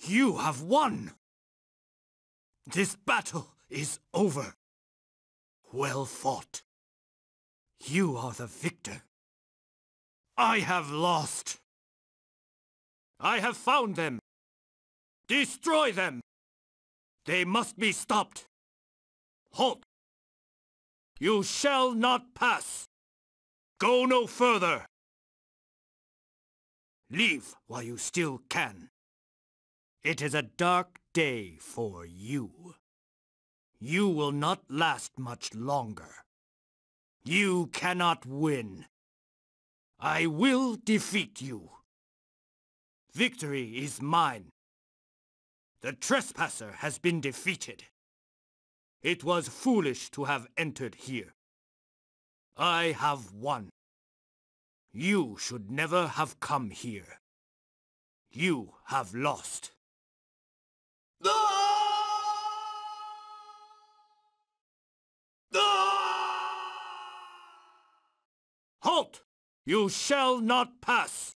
You have won! This battle is over. Well fought. You are the victor. I have lost. I have found them. Destroy them! They must be stopped. Halt! You shall not pass. Go no further. Leave while you still can. It is a dark day for you. You will not last much longer. You cannot win. I will defeat you. Victory is mine. The trespasser has been defeated. It was foolish to have entered here. I have won. You should never have come here. You have lost. Halt! You shall not pass!